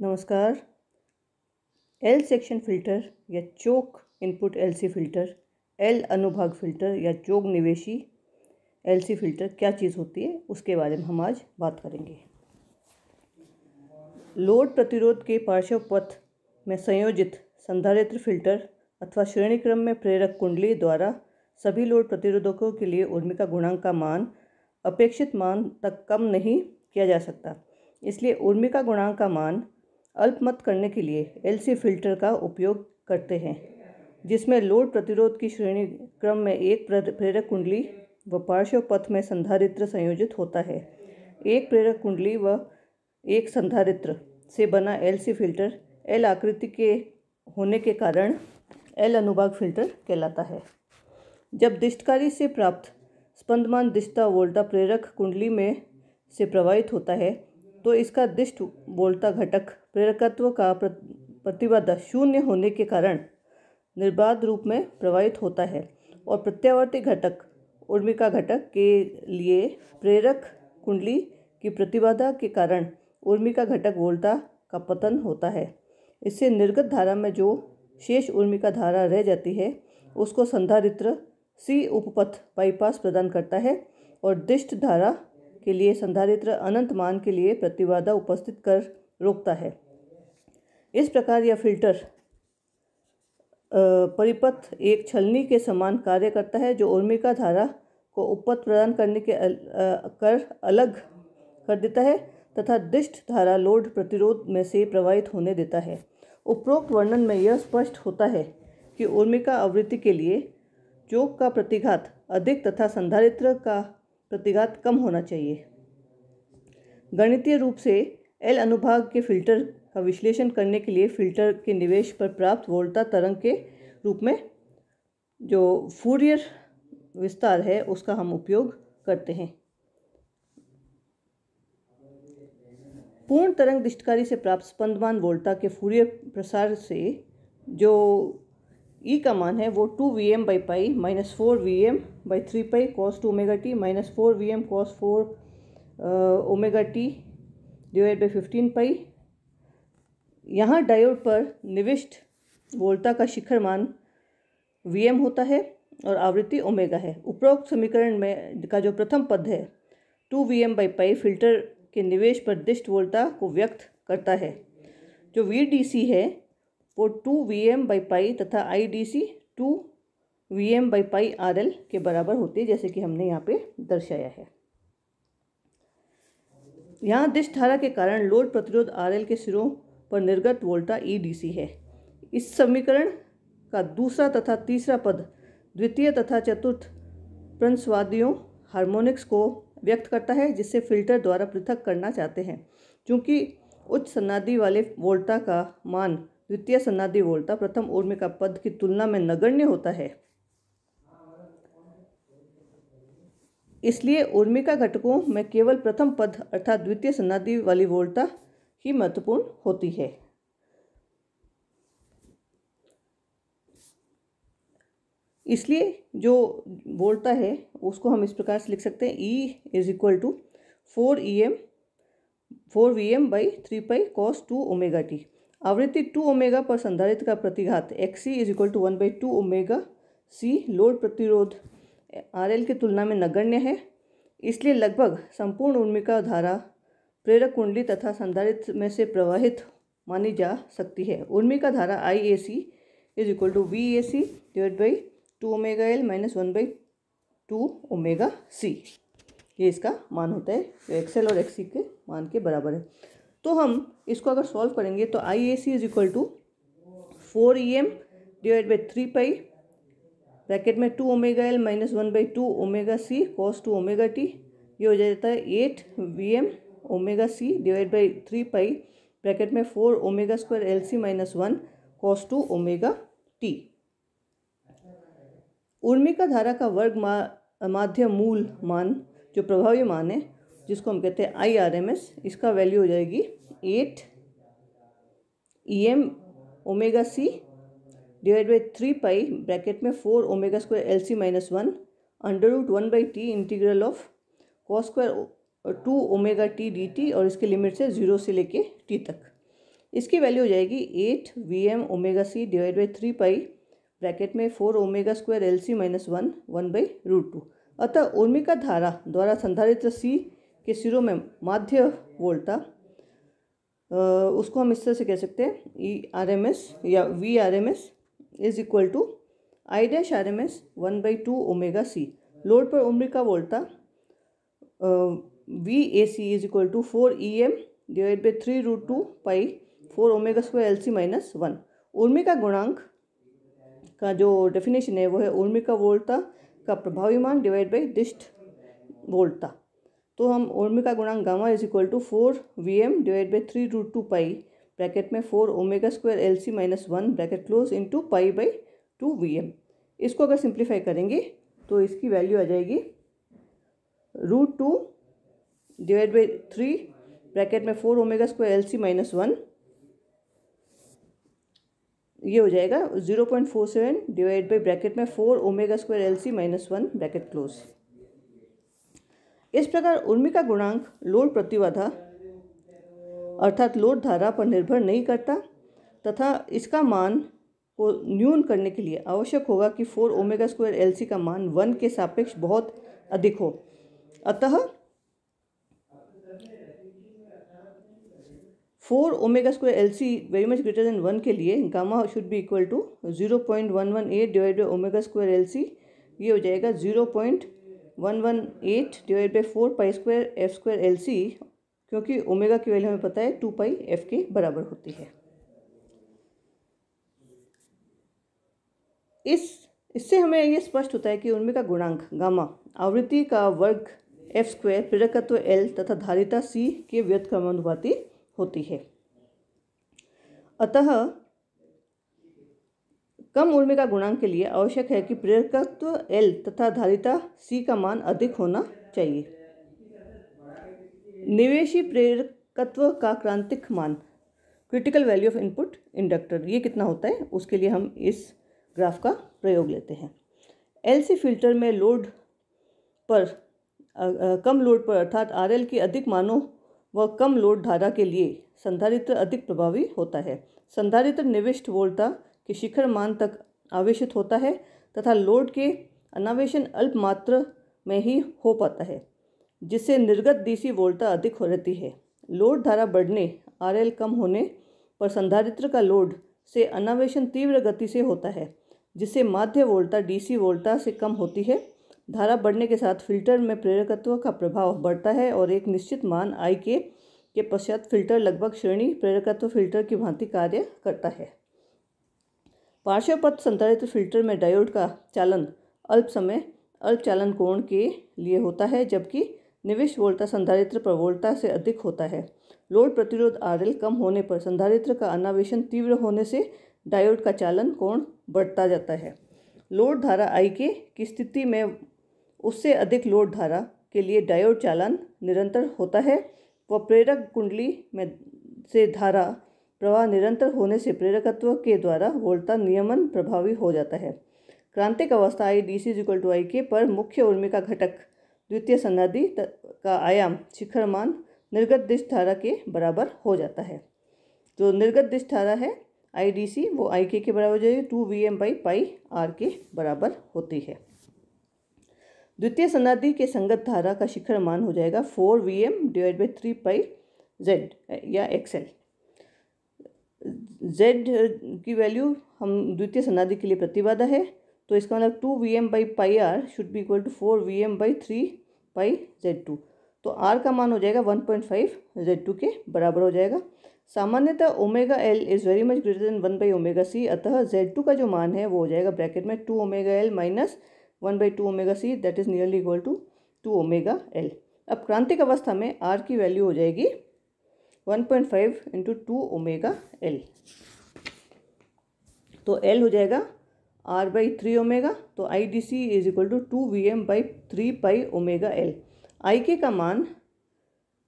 नमस्कार L section filter या choke input LC filter L अनुभाग फिल्टर या चोक निवेशी एलसी फिल्टर क्या चीज़ होती है उसके बारे में हम आज बात करेंगे लोड प्रतिरोध के पार्श्व पथ में संयोजित संधारित्र फिल्टर अथवा श्रेणी क्रम में प्रेरक कुंडली द्वारा सभी लोड प्रतिरोधकों के लिए उर्मिका गुणांक का मान अपेक्षित मान तक कम नहीं किया जा सकता इसलिए उर्मिका गुणांक का मान अल्पमत करने के लिए एलसी फिल्टर का उपयोग करते हैं जिसमें लोड प्रतिरोध की श्रेणी क्रम में एक प्रेरक कुंडली व पार्श्व पथ में संधारित्र संयोजित होता है एक प्रेरक कुंडली व एक संधारित्र से बना एलसी फिल्टर एल आकृति के होने के कारण एल अनुभाग फिल्टर कहलाता है जब दिष्टकारी से प्राप्त स्पंदमान दिष्टा वोल्टा प्रेरक कुंडली में से प्रवाहित होता है तो इसका दिष्ट बोलता घटक प्रेरकत्व का प्रतिबद्ध शून्य होने के कारण निर्बाध रूप में प्रवाहित होता है और प्रत्यावर्ती घटक उर्मिका घटक के लिए प्रेरक कुंडली की प्रतिबाधा के कारण उर्मिका घटक वोल्टा का पतन होता है इससे निर्गत धारा में जो शेष उर्मिका धारा रह जाती है उसको संधारित्र सी उपपथ बाईपास प्रदान करता है और दिष्ट धारा के लिए संधारित्र अनंत मान के लिए प्रतिवादा उपस्थित कर रोकता है इस प्रकार यह फिल्टर परिपथ एक छलनी के समान कार्य करता है जो उर्मिका धारा को उपपथ प्रदान करने के अल, आ, कर अलग कर देता है तथा दिष्ट धारा लोड प्रतिरोध में से प्रवाहित होने देता है उपरोक्त वर्णन में यह स्पष्ट होता है कि उर्मिका आवृत्ति के लिए चोक का प्रतिघात अधिक तथा संधारित्र का प्रतिघात कम होना चाहिए गणितीय रूप से एल अनुभाग के फिल्टर का विश्लेषण करने के लिए फिल्टर के निवेश पर प्राप्त वोल्टा तरंग के रूप में जो फूरियर विस्तार है उसका हम उपयोग करते हैं पूर्ण तरंग दिष्टकारी से प्राप्त स्पंदमान वोल्टा के फूरियर प्रसार से जो ई का मान है वो two V M by pi minus four V M by three pi cos two omega T minus four V M cos four omega T divide by fifteen pi यहाँ डायोड पर निविष्ट वोल्टा का शिखर मान वी एम होता है और आवृत्ति omega है उपरोक्त समीकरण में का जो प्रथम पद है two V M by pi filter के निवेश पर दिष्ट वोल्टा को व्यक्त करता है जो वी डी सी है वो two V M by pi तथा I D C two V M by pi R L के बराबर होती है जैसे कि हमने यहाँ पे दर्शाया है यहाँ दिश धारा के कारण लोड प्रतिरोध आर एल के सिरों पर निर्गत वोल्टा ई डी सी है इस समीकरण का दूसरा तथा तीसरा पद द्वितीय तथा चतुर्थ प्रंसवादियों हार्मोनिक्स को व्यक्त करता है जिसे फिल्टर द्वारा पृथक करना चाहते हैं क्योंकि उच्च सन्नादि वाले वोल्टा का मान द्वितीय सनादि बोलता प्रथम ऊर्मी का पद की तुलना में नगण्य होता है इसलिए उर्मिका घटकों में केवल प्रथम पद अर्थात द्वितीय सनादि वाली वोल्टा ही महत्वपूर्ण होती है इसलिए जो वोल्टा है उसको हम इस प्रकार से लिख सकते हैं E is equal to four E M four V M by three pi cos two omega T आवृत्ति टू ओमेगा पर संधारित्र का प्रतिघात X C is equal to one by two omega C load प्रतिरोध आर की तुलना में नगण्य है इसलिए लगभग संपूर्ण उन्मिका धारा प्रेरक कुंडली तथा संधारित्र में से प्रवाहित मानी जा सकती है उर्मिका धारा I A C is equal to V A C divide by two omega L minus one by two omega C ये इसका मान होता है जो तो और एक्सी के मान के बराबर है तो हम इसको अगर सॉल्व करेंगे तो I A C is equal to four E M divide by three pi bracket में two omega L minus one by two omega C cos two omega T ये हो जाता है eight V M omega C divide by three pi bracket में four omega square L C minus one cos two omega T उर्मिका धारा का वर्ग मा माध्य मूल मान जो प्रभावी मान है जिसको हम कहते हैं आई आर एम एस इसका वैल्यू हो जाएगी eight E M omega C divide by three pi bracket में four omega square L C minus one under root one by T integral of cos square two omega T D T और इसके limit से zero से लेके T तक इसकी value हो जाएगी eight V M omega C divide by three pi bracket में four omega square L C minus one one by root two अतः ओमिका धारा द्वारा संधारित्र सी के सिरों में माध्य वोल्टा उसको हम इस तरह से कह सकते हैं ई आर एम एस या V R M S is equal to I dash R M S one by two omega C load पर उम्र का वोल्टा V A C is equal to four E M divide by three root two pi four omega square L C minus one उर्मी का गुणांक का जो definition है वो है उर्मी का वोल्टा का प्रभावी मान डिवाइड बाई दिष्ट वोल्टा तो हम ओमेगा गुणांक gamma is equal to four V M divide by three root two pi bracket में four omega square L C minus one bracket close into pi by two V M इसको अगर simplify करेंगे तो इसकी value आ जाएगी root two divide by three bracket में four omega square L C minus one ये हो जाएगा zero point four seven divide by bracket में four omega square L C minus one bracket close इस प्रकार उर्मी का गुणांक लोड प्रतिवाधा अर्थात लोड धारा पर निर्भर नहीं करता तथा इसका मान को न्यून करने के लिए आवश्यक होगा कि फोर ओमेगा स्क्वायर एल का मान वन के सापेक्ष बहुत अधिक हो अतः four omega square L C very much greater than one के लिए gamma should be equal to zero point one one eight divide by omega square L C ये हो जाएगा zero point one one eight divide by four pi square F square L C क्योंकि omega की value हमें पता है to pi F के बराबर होती है इस इससे हमें ये स्पष्ट होता है कि उनमें का गुणांक गामा आवृत्ति का वर्ग एफ स्क्वायर प्रेरकत्व एल तथा धारिता सी के व्यर्थ होती है अतः कम उर्मी का गुणांक के लिए आवश्यक है कि प्रेरकत्व एल तथा धारिता सी का मान अधिक होना चाहिए निवेशी प्रेरकत्व का क्रांतिक मान critical value of input inductor ये कितना होता है उसके लिए हम इस ग्राफ का प्रयोग लेते हैं एलसी फिल्टर में लोड पर आ, आ, कम लोड पर अर्थात आरएल की अधिक मानों व कम लोड धारा के लिए संधारित्र अधिक प्रभावी होता है संधारित्र निविष्ट वोल्टा के शिखर मान तक आवेशित होता है तथा लोड के अनावेशन अल्प मात्र में ही हो पाता है जिससे निर्गत डीसी वोल्टा अधिक हो रहती है लोड धारा बढ़ने आर कम होने पर संधारित्र का लोड से अनावेशन तीव्र गति से होता है जिससे माध्य वोल्टा डीसी वोल्टा से कम होती है धारा बढ़ने के साथ फिल्टर में प्रेरकत्व का प्रभाव बढ़ता है और एक निश्चित मान आई के के पश्चात फिल्टर लगभग श्रेणी प्रेरकत्व फिल्टर की भांति कार्य करता है पार्श्व पथ संधारित्र फिल्टर में डायोड का चालन अल्प समय अल्प चालन कोण के लिए होता है जबकि निविश वोल्टा संधारित्र पर से अधिक होता है लोड प्रतिरोध आर कम होने पर संधारित्र का अनावेशन तीव्र होने से डायोड का चालन कोण बढ़ता जाता है लोड धारा आई के की स्थिति में उससे अधिक लोड धारा के लिए डायोड चालन निरंतर होता है व प्रेरक कुंडली में से धारा प्रवाह निरंतर होने से प्रेरकत्व के द्वारा वोल्टा नियमन प्रभावी हो जाता है क्रांतिक अवस्था I D C equal to I K पर मुख्य उर्मिका घटक द्वितीय सन्नादि का आयाम शिखर मान निर्गत दिश धारा के बराबर हो जाता है जो निर्गत दिश धारा है आई डी सी वो आई के के बराबर हो जाएगी two V M by pi R के बराबर होती है द्वितीय सन्नादि के संगत धारा का शिखर मान हो जाएगा four V M divide by three pi Z या एक्सएल जेड uh, की वैल्यू हम द्वितीय सनादि के लिए प्रतिबाधा है तो इसका मतलब two V M by pi R should be equal to four V M by three pi Z two तो आर का मान हो जाएगा one point five Z two के बराबर हो जाएगा सामान्यतः omega L is very much greater than one by omega C अतः जेड टू का जो मान है वो हो जाएगा ब्रैकेट में two omega L minus one by two omega C that is nearly equal to two omega L अब क्रांतिक अवस्था में आर की वैल्यू हो जाएगी one point five into two omega L तो एल हो जाएगा आर बाई थ्री ओमेगा तो I D C is equal to two V M by three pi omega L I K का मान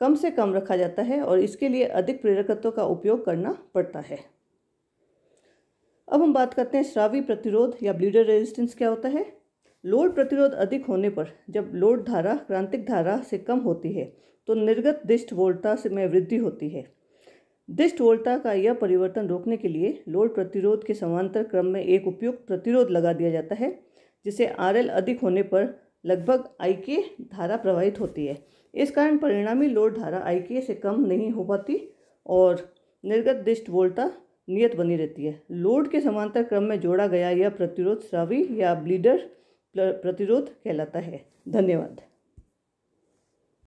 कम से कम रखा जाता है और इसके लिए अधिक प्रेरकत्व का उपयोग करना पड़ता है अब हम बात करते हैं श्रावी प्रतिरोध या ब्लीडर रेजिस्टेंस क्या होता है लोड प्रतिरोध अधिक होने पर जब लोड धारा क्रांतिक धारा से कम होती है तो निर्गत दिष्ट वोल्टता से में वृद्धि होती है दिष्ट वोल्टता का यह परिवर्तन रोकने के लिए लोड प्रतिरोध के समांतर क्रम में एक उपयुक्त प्रतिरोध लगा दिया जाता है जिसे आर अधिक होने पर लगभग आई के धारा प्रवाहित होती है इस कारण परिणामी लोड धारा आई के से कम नहीं हो पाती और निर्गत दिष्ट वोल्टता नियत बनी रहती है लोड के समांतर क्रम में जोड़ा गया यह प्रतिरोध श्रावी या ब्लीडर प्रतिरोध कहलाता है धन्यवाद